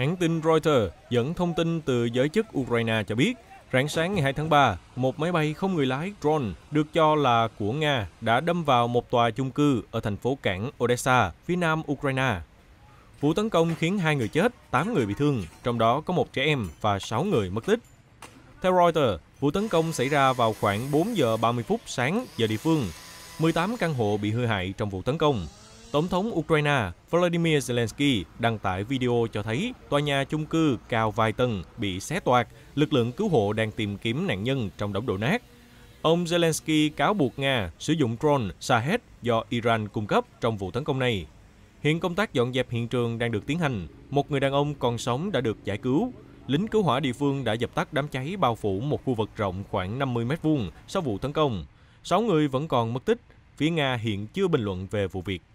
Hãng tin Reuters dẫn thông tin từ giới chức Ukraine cho biết, rạng sáng ngày 2 tháng 3, một máy bay không người lái drone được cho là của Nga đã đâm vào một tòa chung cư ở thành phố cảng Odessa, phía nam Ukraine. Vụ tấn công khiến hai người chết, 8 người bị thương, trong đó có một trẻ em và 6 người mất tích. Theo Reuters, vụ tấn công xảy ra vào khoảng 4 giờ 30 phút sáng giờ địa phương. 18 căn hộ bị hư hại trong vụ tấn công, Tổng thống Ukraine Volodymyr Zelensky đăng tải video cho thấy tòa nhà chung cư cao vài tầng bị xé toạc, lực lượng cứu hộ đang tìm kiếm nạn nhân trong đống đổ nát. Ông Zelensky cáo buộc Nga sử dụng drone Shahed do Iran cung cấp trong vụ tấn công này. Hiện công tác dọn dẹp hiện trường đang được tiến hành. Một người đàn ông còn sống đã được giải cứu. Lính cứu hỏa địa phương đã dập tắt đám cháy bao phủ một khu vực rộng khoảng 50 m2 sau vụ tấn công. Sáu người vẫn còn mất tích. Phía Nga hiện chưa bình luận về vụ việc.